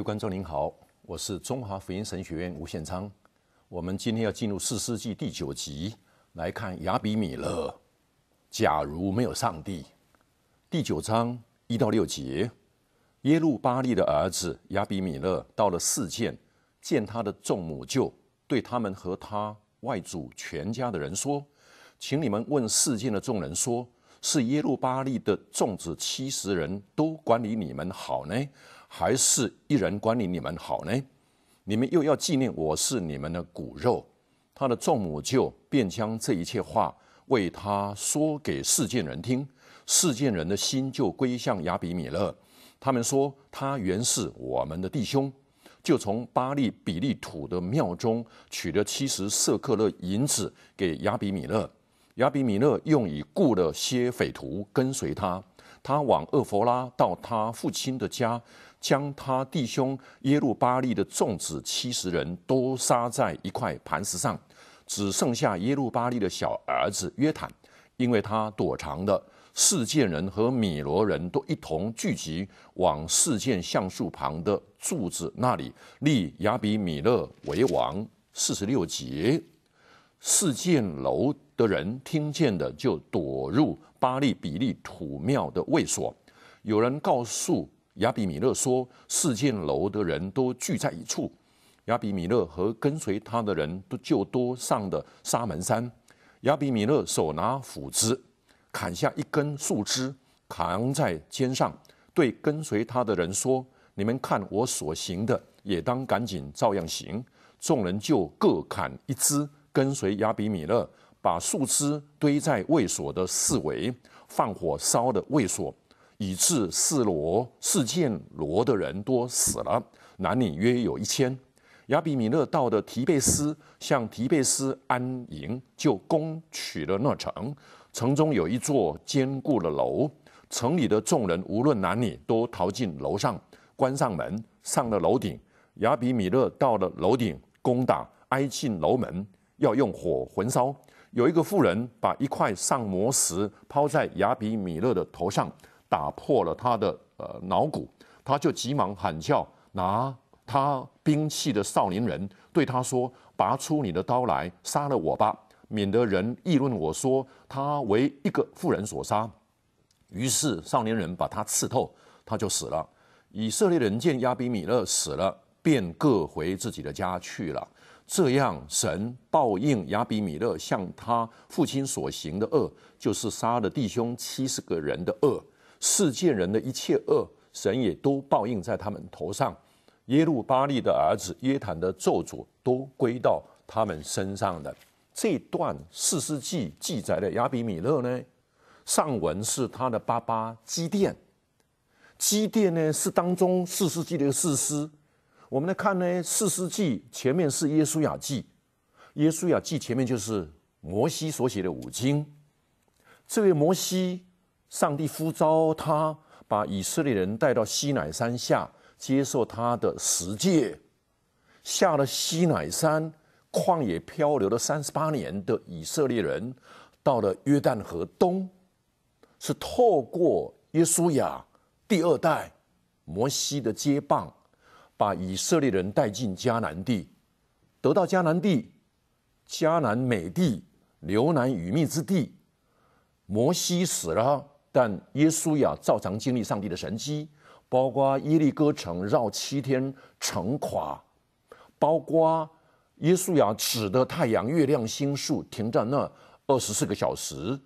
位观众您好，我是中华福音神学院吴宪昌。我们今天要进入四世纪第九集来看亚比米勒。假如没有上帝，第九章一到六节。耶路巴利的儿子亚比米勒到了四见，见他的众母舅，对他们和他外祖全家的人说：“请你们问四见的众人说，是耶路巴利的众子七十人都管理你们好呢？”还是一人管理你们好呢？你们又要纪念我是你们的骨肉。他的众母就便将这一切话为他说给世件人听，世件人的心就归向亚比米勒。他们说他原是我们的弟兄，就从巴利比利土的庙中取了七十色克勒银子给亚比米勒。亚比米勒用以雇了些匪徒跟随他，他往厄佛拉到他父亲的家。将他弟兄耶路巴利的众子七十人都杀在一块磐石上，只剩下耶路巴利的小儿子约坦，因为他躲藏的。四界人和米罗人都一同聚集往四界橡树旁的柱子那里，立亚比米勒为王。四十六节，四界楼的人听见的，就躲入巴利比利土庙的卫所。有人告诉。亚比米勒说：“四间楼的人都聚在一处，亚比米勒和跟随他的人都就都上的沙门山。亚比米勒手拿斧子，砍下一根树枝，扛在肩上，对跟随他的人说：‘你们看我所行的，也当赶紧照样行。’众人就各砍一支，跟随亚比米勒，把树枝堆在卫所的四围，放火烧了卫所。”以致四罗四件罗的人多死了，男女约有一千。亚比米勒到的提贝斯，向提贝斯安营，就攻取了那城。城中有一座坚固的楼，城里的众人无论男女，都逃进楼上，关上门，上了楼顶。亚比米勒到了楼顶，攻打挨近楼门，要用火焚烧。有一个妇人把一块上磨石抛在亚比米勒的头上。打破了他的呃脑骨，他就急忙喊叫，拿他兵器的少年人对他说：“拔出你的刀来，杀了我吧，免得人议论我说他为一个妇人所杀。”于是少年人把他刺透，他就死了。以色列人见亚比米勒死了，便各回自己的家去了。这样，神报应亚比米勒向他父亲所行的恶，就是杀了弟兄七十个人的恶。世界人的一切恶，神也都报应在他们头上。耶路巴利的儿子耶坦的咒诅都归到他们身上的。这段四世纪记载的亚比米勒呢？上文是他的爸爸基甸。基甸呢是当中四世纪的一个诗师。我们来看呢，四世纪前面是耶稣雅纪，耶稣雅纪前面就是摩西所写的五经。这位摩西。上帝呼召他，把以色列人带到西乃山下，接受他的十诫。下了西乃山，旷野漂流了三十八年的以色列人，到了约旦河东，是透过耶稣亚第二代摩西的接棒，把以色列人带进迦南地，得到迦南地，迦南美地，流南与密之地。摩西死了。但耶稣亚照常经历上帝的神迹，包括耶利哥城绕七天城垮，包括耶稣亚使得太阳、月亮、星宿停在那二十四个小时，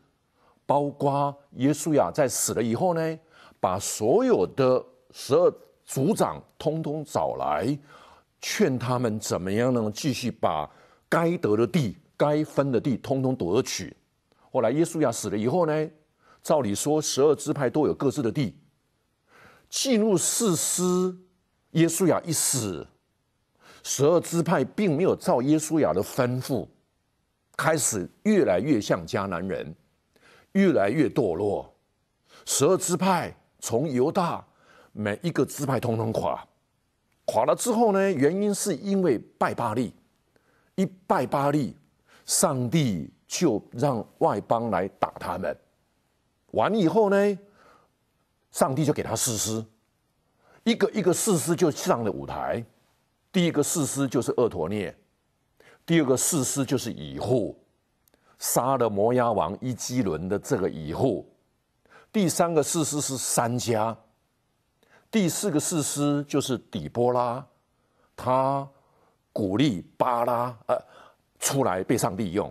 包括耶稣亚在死了以后呢，把所有的十二族长通通找来，劝他们怎么样能继续把该得的地、该分的地通通夺取。后来耶稣亚死了以后呢？照理说，十二支派都有各自的地。进入四师，耶稣亚一死，十二支派并没有照耶稣亚的吩咐，开始越来越像迦南人，越来越堕落。十二支派从犹大，每一个支派通通垮。垮了之后呢？原因是因为拜巴利，一拜巴利，上帝就让外邦来打他们。完以后呢，上帝就给他四师，一个一个四师就上了舞台，第一个四师就是厄陀涅，第二个四师就是乙户，杀了摩押王伊基伦的这个乙户，第三个四师是三家，第四个四师就是底波拉，他鼓励巴拉呃出来被上帝用。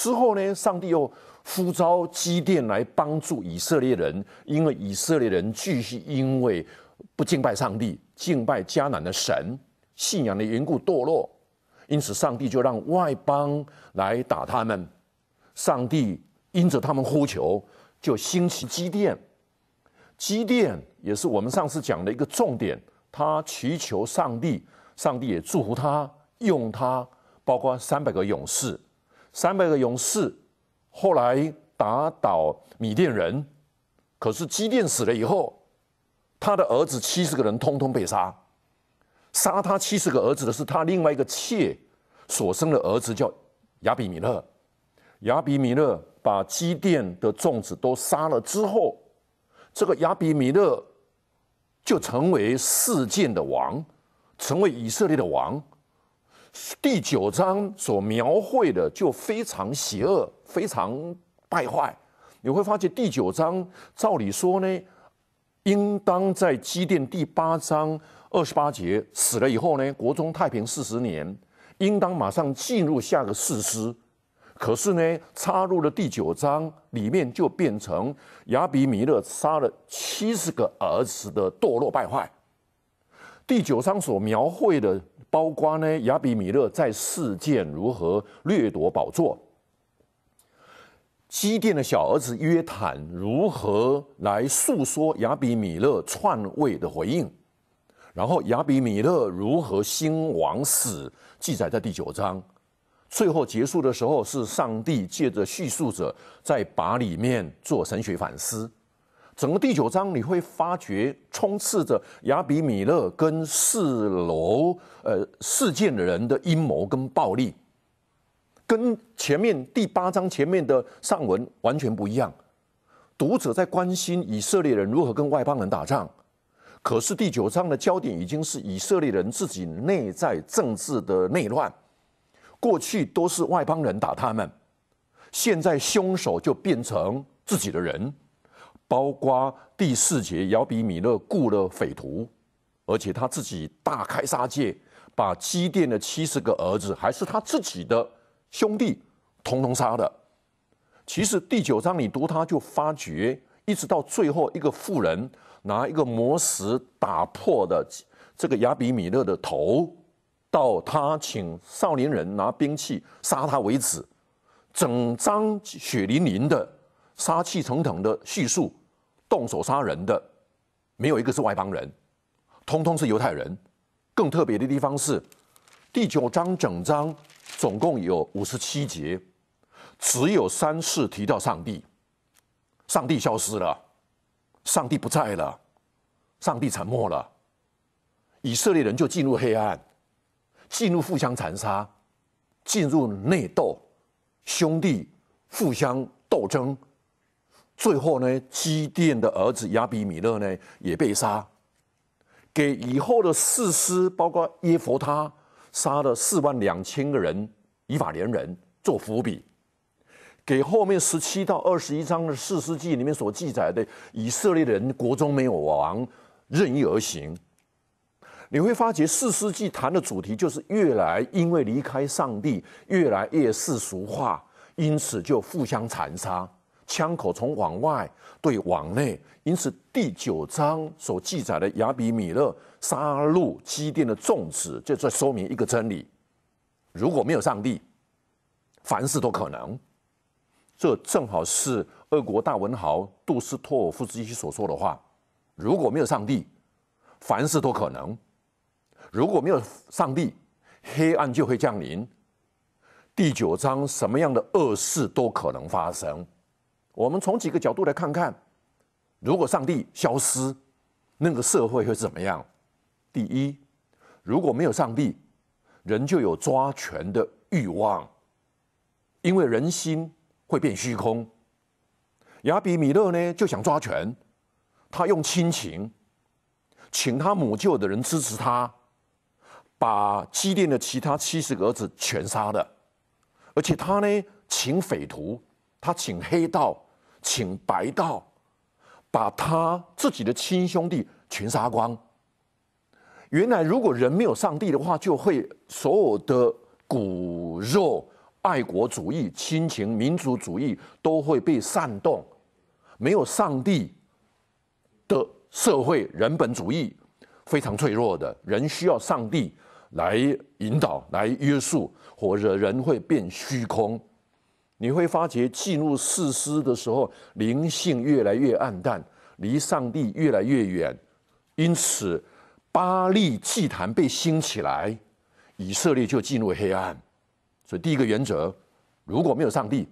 之后呢？上帝又呼召基甸来帮助以色列人，因为以色列人继续因为不敬拜上帝、敬拜迦南的神信仰的缘故堕落，因此上帝就让外邦来打他们。上帝因着他们呼求，就兴起基甸。基甸也是我们上次讲的一个重点，他祈求上帝，上帝也祝福他，用他包括三百个勇士。三百个勇士后来打倒米甸人，可是基甸死了以后，他的儿子七十个人通通被杀。杀他七十个儿子的是他另外一个妾所生的儿子，叫亚比米勒。亚比米勒把基甸的粽子都杀了之后，这个亚比米勒就成为事件的王，成为以色列的王。第九章所描绘的就非常邪恶，非常败坏。你会发现第九章照理说呢，应当在积淀第八章二十八节死了以后呢，国中太平四十年，应当马上进入下个世师。可是呢，插入了第九章里面就变成亚比米勒杀了七十个儿子的堕落败坏。第九章所描绘的。包括呢？亚比米勒在事件如何掠夺宝座？基甸的小儿子约坦如何来诉说亚比米勒篡位的回应？然后亚比米勒如何兴亡史记载在第九章？最后结束的时候是上帝借着叙述者在把里面做神学反思。整个第九章你会发觉充斥着亚比米勒跟四楼呃事件的人的阴谋跟暴力，跟前面第八章前面的上文完全不一样。读者在关心以色列人如何跟外邦人打仗，可是第九章的焦点已经是以色列人自己内在政治的内乱。过去都是外邦人打他们，现在凶手就变成自己的人。包括第四节，姚比米勒雇了匪徒，而且他自己大开杀戒，把积店的七十个儿子，还是他自己的兄弟，统统杀了。其实第九章你读，他就发觉，一直到最后，一个妇人拿一个魔石打破的这个亚比米勒的头，到他请少年人拿兵器杀他为止，整张血淋淋的、杀气腾腾的叙述。动手杀人的没有一个是外邦人，通通是犹太人。更特别的地方是，第九章整章总共有五十七节，只有三次提到上帝，上帝消失了，上帝不在了，上帝沉默了，以色列人就进入黑暗，进入互相残杀，进入内斗，兄弟互相斗争。最后呢，基甸的儿子亚比米勒呢也被杀，给以后的四师，包括耶佛他，杀了四万两千个人以法连人做伏笔，给后面十七到二十一章的四世记里面所记载的以色列人国中没有王，任意而行。你会发觉四世记谈的主题就是越来因为离开上帝越来越世俗化，因此就互相残杀。枪口从往外对往内，因此第九章所记载的亚比米勒杀戮基甸的众子，就在说明一个真理：如果没有上帝，凡事都可能。这正好是俄国大文豪杜斯托尔夫斯基所说的话：“如果没有上帝，凡事都可能。如果没有上帝，黑暗就会降临。第九章什么样的恶事都可能发生。”我们从几个角度来看看，如果上帝消失，那个社会会怎么样？第一，如果没有上帝，人就有抓权的欲望，因为人心会变虚空。亚比米勒呢就想抓权，他用亲情，请他母舅的人支持他，把基甸的其他七十个儿子全杀了，而且他呢请匪徒。他请黑道，请白道，把他自己的亲兄弟全杀光。原来，如果人没有上帝的话，就会所有的骨肉、爱国主义、亲情、民族主义都会被煽动。没有上帝的社会人本主义非常脆弱的人需要上帝来引导、来约束，或者人会变虚空。你会发觉进入世事的时候，灵性越来越暗淡，离上帝越来越远，因此巴利祭坛被兴起来，以色列就进入黑暗。所以第一个原则，如果没有上帝，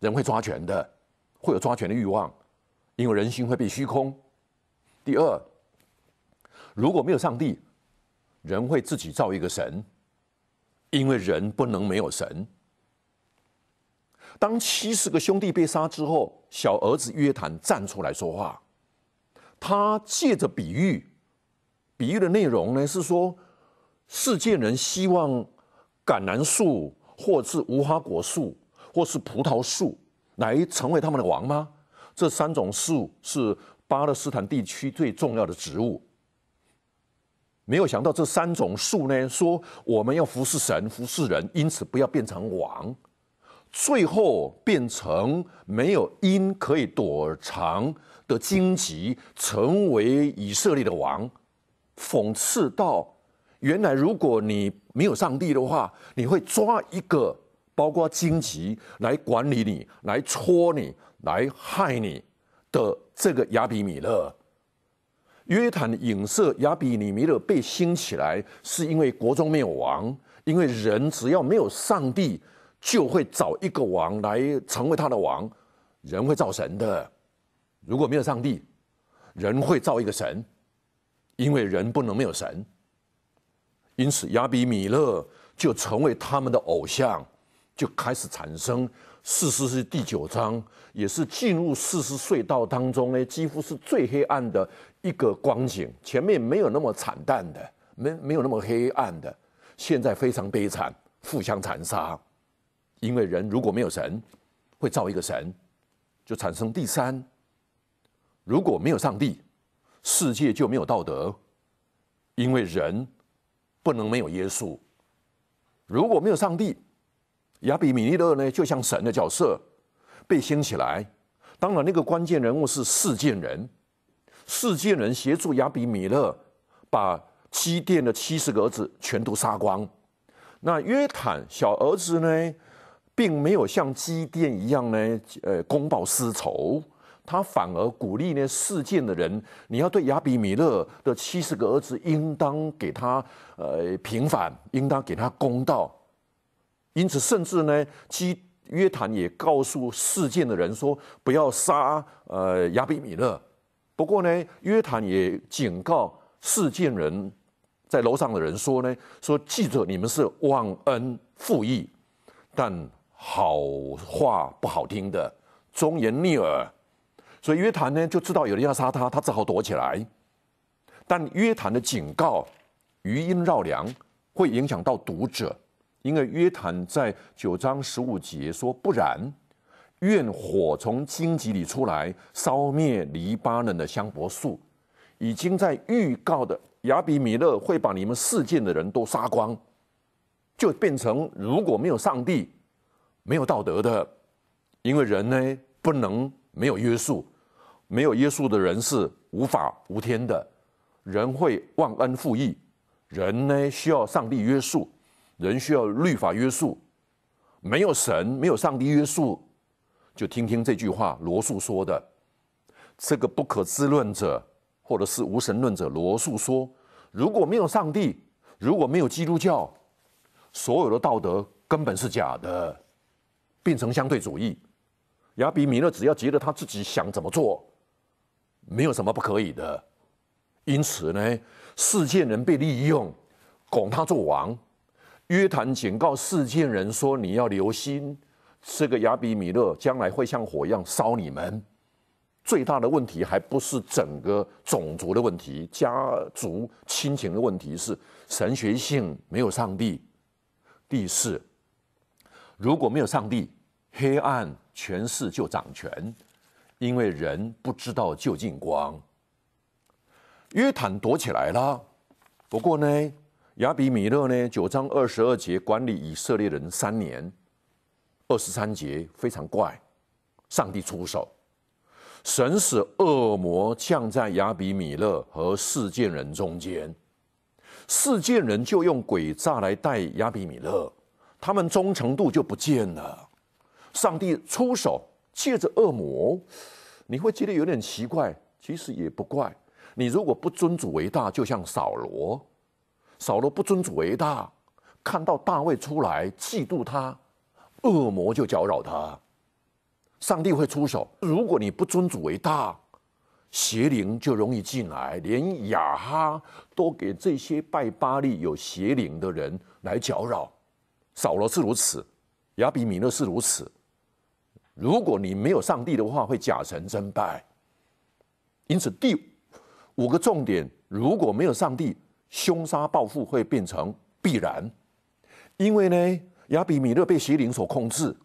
人会抓权的，会有抓权的欲望，因为人心会被虚空。第二，如果没有上帝，人会自己造一个神，因为人不能没有神。当七十个兄弟被杀之后，小儿子约谈站出来说话。他借着比喻，比喻的内容呢是说，世界人希望橄榄树，或是无花果树，或是葡萄树来成为他们的王吗？这三种树是巴勒斯坦地区最重要的植物。没有想到这三种树呢，说我们要服侍神，服侍人，因此不要变成王。最后变成没有因可以躲藏的荆棘，成为以色列的王。讽刺到，原来如果你没有上帝的话，你会抓一个包括荆棘来管理你，来戳你，来害你。的这个亚比米勒，约坦影射亚比米勒被兴起来，是因为国中没有王，因为人只要没有上帝。就会找一个王来成为他的王，人会造神的。如果没有上帝，人会造一个神，因为人不能没有神。因此，亚比米勒就成为他们的偶像，就开始产生。四世是第九章，也是进入四世隧道当中呢，几乎是最黑暗的一个光景。前面没有那么惨淡的，没没有那么黑暗的，现在非常悲惨，互相残杀。因为人如果没有神，会造一个神，就产生第三。如果没有上帝，世界就没有道德。因为人不能没有耶稣。如果没有上帝，亚比米勒呢就像神的角色被掀起来。当然，那个关键人物是世件人，世件人协助亚比米勒把基甸的七十个儿子全都杀光。那约坦小儿子呢？并没有像基甸一样呢，呃，公报私仇，他反而鼓励呢，事件的人，你要对亚比米勒的七十个儿子，应当给他呃平反，应当给他公道。因此，甚至呢，基约坦也告诉事件的人说，不要杀呃亚比米勒。不过呢，约坦也警告事件人，在楼上的人说呢，说记者你们是忘恩负义，但。好话不好听的，忠言逆耳，所以约谈呢就知道有人要杀他，他只好躲起来。但约谈的警告余音绕梁，会影响到读者。因为约谈在九章十五节说：“不然，愿火从荆棘里出来，烧灭黎巴嫩的香柏树。”已经在预告的亚比米勒会把你们世界的人都杀光，就变成如果没有上帝。没有道德的，因为人呢不能没有约束，没有约束的人是无法无天的，人会忘恩负义。人呢需要上帝约束，人需要律法约束。没有神，没有上帝约束，就听听这句话，罗素说的：这个不可知论者或者是无神论者，罗素说，如果没有上帝，如果没有基督教，所有的道德根本是假的。变成相对主义，亚比米勒只要觉得他自己想怎么做，没有什么不可以的。因此呢，世界人被利用，拱他做王。约谈警告世界人说：“你要留心，这个亚比米勒将来会像火一样烧你们。”最大的问题还不是整个种族的问题、家族亲情的问题，是神学性没有上帝。第四，如果没有上帝。黑暗权势就掌权，因为人不知道就近光。约坦躲起来了，不过呢，亚比米勒呢，九章二十二节管理以色列人三年，二十三节非常怪，上帝出手，神使恶魔降在亚比米勒和示剑人中间，示剑人就用诡诈来带亚比米勒，他们忠诚度就不见了。上帝出手，借着恶魔，你会觉得有点奇怪。其实也不怪。你如果不尊主为大，就像扫罗，扫罗不尊主为大，看到大卫出来，嫉妒他，恶魔就搅扰他。上帝会出手。如果你不尊主为大，邪灵就容易进来。连亚哈都给这些拜巴利有邪灵的人来搅扰，扫罗是如此，亚比米勒是如此。如果你没有上帝的话，会假神真拜。因此，第五个重点，如果没有上帝，凶杀报复会变成必然。因为呢，亚比米勒被邪灵所控制。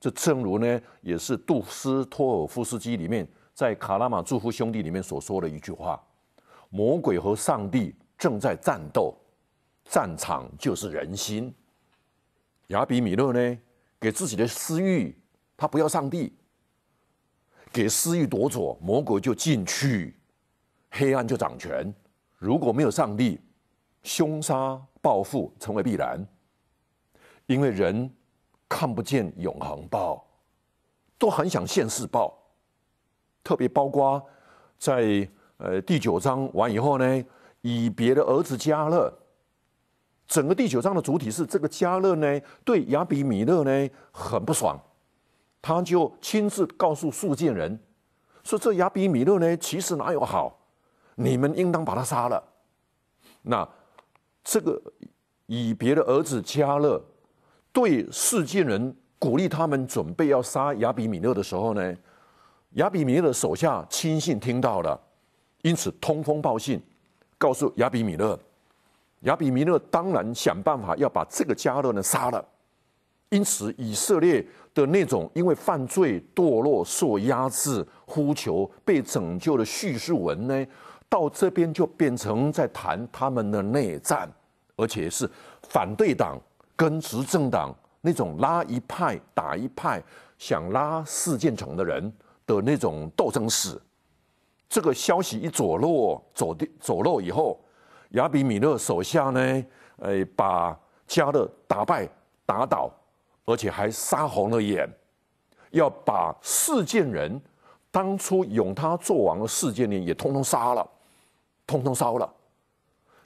这正如呢，也是杜斯托尔夫斯基里面在《卡拉马祝福兄弟》里面所说的一句话：“魔鬼和上帝正在战斗，战场就是人心。”亚比米勒呢，给自己的私欲。他不要上帝，给私欲夺走，魔鬼就进去，黑暗就掌权。如果没有上帝，凶杀报复成为必然，因为人看不见永恒报，都很想现世报。特别包括在呃第九章完以后呢，以别的儿子加勒，整个第九章的主体是这个加勒呢，对亚比米勒呢很不爽。他就亲自告诉示剑人，说：“这亚比米勒呢，其实哪有好？你们应当把他杀了。”那这个以别的儿子加勒对世剑人鼓励他们准备要杀亚比米勒的时候呢，亚比米勒手下亲信听到了，因此通风报信，告诉亚比米勒。亚比米勒当然想办法要把这个加勒呢杀了，因此以色列。的那种因为犯罪堕落受压制呼求被拯救的叙述文呢，到这边就变成在谈他们的内战，而且是反对党跟执政党那种拉一派打一派，想拉事件成的人的那种斗争史。这个消息一走漏走走漏以后，亚比米勒手下呢，呃，把加勒打败打倒。而且还杀红了眼，要把事件人，当初拥他做王的事件人也通通杀了，通通烧了。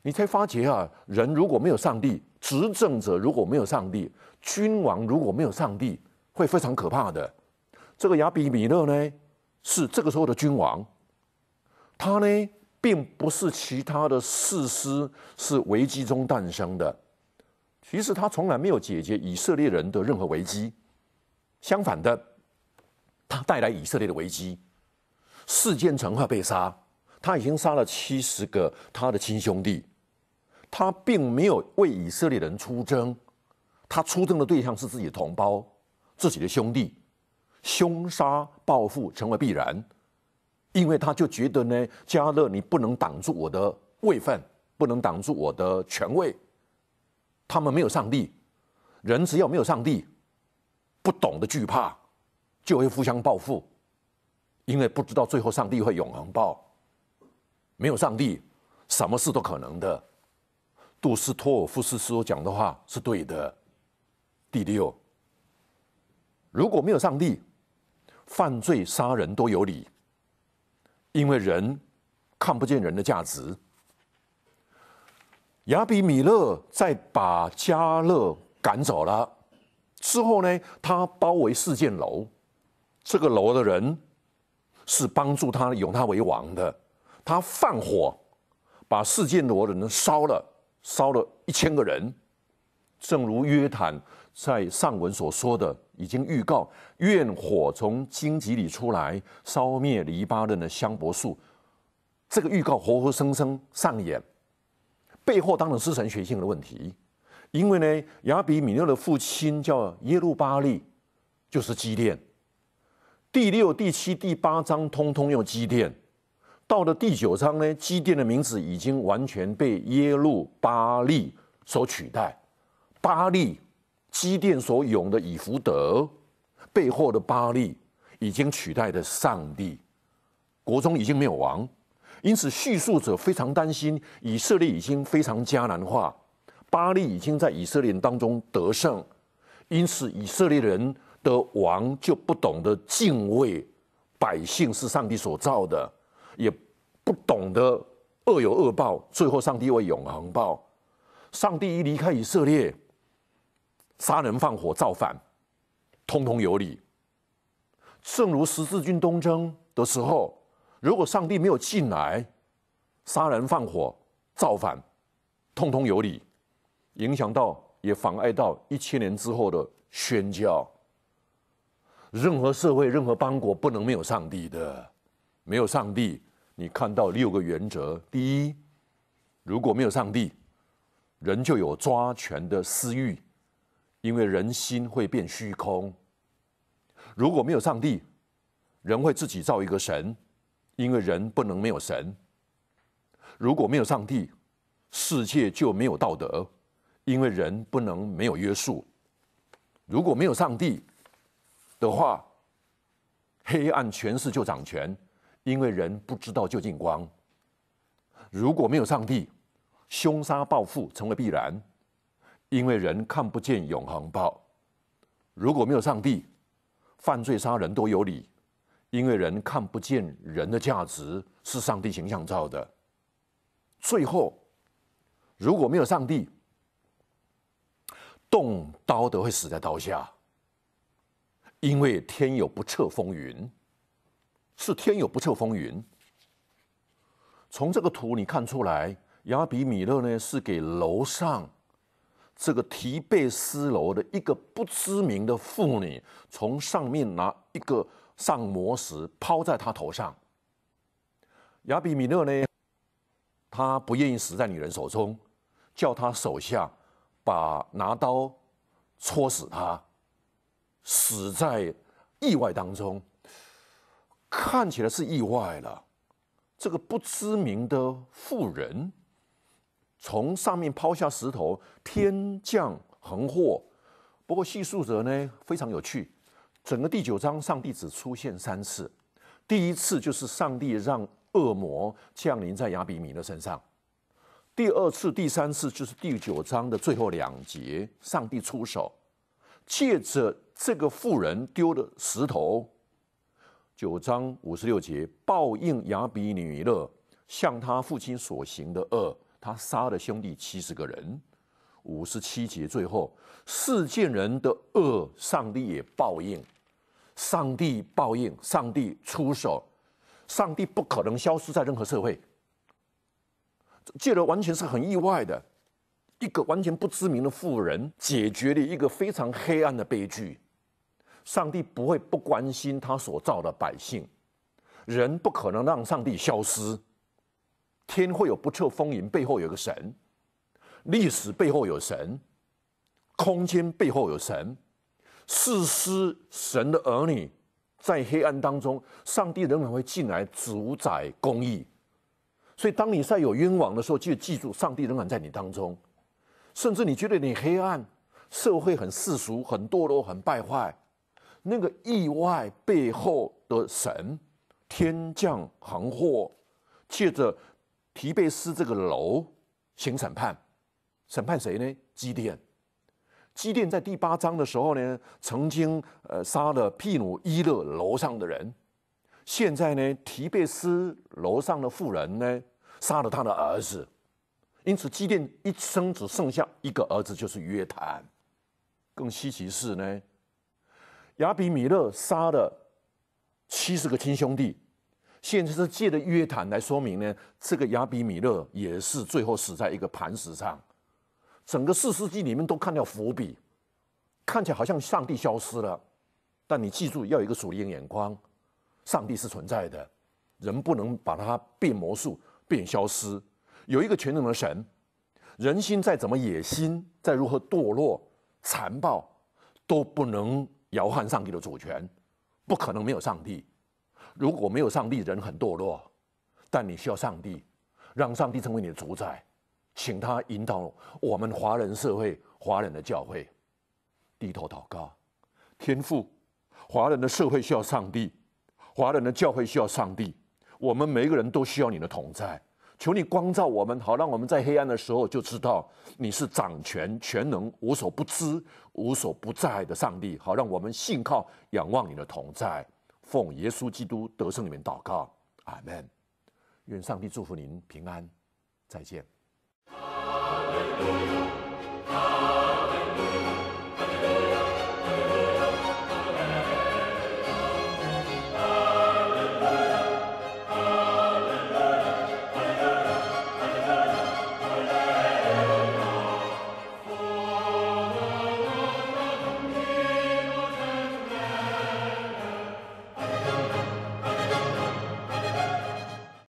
你才发觉啊，人如果没有上帝，执政者如果没有上帝，君王如果没有上帝，会非常可怕的。这个亚比米勒呢，是这个时候的君王，他呢并不是其他的弑师，是危机中诞生的。其实他从来没有解决以色列人的任何危机，相反的，他带来以色列的危机，事件常化被杀，他已经杀了七十个他的亲兄弟，他并没有为以色列人出征，他出征的对象是自己的同胞、自己的兄弟，凶杀报复成为必然，因为他就觉得呢，加勒你不能挡住我的位份，不能挡住我的权位。他们没有上帝，人只要没有上帝，不懂得惧怕，就会互相报复，因为不知道最后上帝会永恒报。没有上帝，什么事都可能的。杜斯托尔夫斯基所讲的话是对的。第六，如果没有上帝，犯罪杀人都有理，因为人看不见人的价值。亚比米勒在把加勒赶走了之后呢，他包围事件楼，这个楼的人是帮助他拥他为王的。他放火把四件楼的人烧了，烧了一千个人。正如约坦在上文所说的，已经预告愿火从荆棘里出来，烧灭黎巴嫩的香柏树。这个预告活活生生上演。背后当然是神学性的问题，因为呢，亚比米勒的父亲叫耶路巴利，就是基甸。第六、第七、第八章通通用基甸，到了第九章呢，基甸的名字已经完全被耶路巴利所取代。巴利，基甸所拥的以福德，背后的巴利已经取代的上帝，国中已经没有王。因此，叙述者非常担心，以色列已经非常迦南化，巴利已经在以色列当中得胜，因此，以色列人的王就不懂得敬畏，百姓是上帝所造的，也不懂得恶有恶报，最后上帝会永恒报。上帝一离开以色列，杀人放火造反，通通有理。正如十字军东征的时候。如果上帝没有进来，杀人放火、造反，通通有理，影响到也妨碍到一千年之后的宣教。任何社会、任何邦国，不能没有上帝的。没有上帝，你看到六个原则：第一，如果没有上帝，人就有抓权的私欲，因为人心会变虚空；如果没有上帝，人会自己造一个神。因为人不能没有神，如果没有上帝，世界就没有道德；因为人不能没有约束，如果没有上帝的话，黑暗权势就掌权；因为人不知道就近光。如果没有上帝，凶杀暴富成为必然；因为人看不见永恒报。如果没有上帝，犯罪杀人都有理。因为人看不见人的价值是上帝形象造的，最后如果没有上帝，动刀的会死在刀下。因为天有不测风云，是天有不测风云。从这个图你看出来，亚比米勒呢是给楼上这个提贝斯楼的一个不知名的妇女从上面拿一个。上磨石抛在他头上，亚比米勒呢？他不愿意死在女人手中，叫他手下把拿刀戳死他，死在意外当中，看起来是意外了。这个不知名的妇人从上面抛下石头，天降横祸。不过叙述者呢，非常有趣。整个第九章，上帝只出现三次。第一次就是上帝让恶魔降临在亚比米勒身上；第二次、第三次就是第九章的最后两节，上帝出手，借着这个妇人丢的石头。九章五十六节，报应亚比米勒向他父亲所行的恶，他杀了兄弟七十个人。五十七节最后，世间的恶，上帝也报应。上帝报应，上帝出手，上帝不可能消失在任何社会。借了完全是很意外的，一个完全不知名的富人，解决了一个非常黑暗的悲剧。上帝不会不关心他所造的百姓，人不可能让上帝消失，天会有不测风云，背后有个神。历史背后有神，空间背后有神，事实神的儿女，在黑暗当中，上帝仍然会进来主宰公义。所以，当你在有冤枉的时候，就记住，上帝仍然在你当中。甚至你觉得你黑暗，社会很世俗、很堕落、很败坏，那个意外背后的神，天降横祸，借着提贝斯这个楼行审判。审判谁呢？基甸，基甸在第八章的时候呢，曾经呃杀了庇努伊勒楼上的人，现在呢提贝斯楼上的妇人呢杀了他的儿子，因此基甸一生只剩下一个儿子，就是约坦。更稀奇是呢，亚比米勒杀了七十个亲兄弟，现在是借着约坦来说明呢，这个亚比米勒也是最后死在一个磐石上。整个四世纪里面都看到伏笔，看起来好像上帝消失了，但你记住要有一个属灵眼光，上帝是存在的，人不能把它变魔术变消失，有一个全能的神，人心再怎么野心，再如何堕落残暴，都不能摇撼上帝的主权，不可能没有上帝。如果没有上帝，人很堕落，但你需要上帝，让上帝成为你的主宰。请他引导我们华人社会、华人的教会低头祷告，天父，华人的社会需要上帝，华人的教会需要上帝，我们每一个人都需要你的同在。求你光照我们，好让我们在黑暗的时候就知道你是掌权、全能、无所不知、无所不在的上帝。好让我们信靠、仰望你的同在，奉耶稣基督得胜里面祷告，阿门。愿上帝祝福您平安，再见。Alleluia, Alleluia.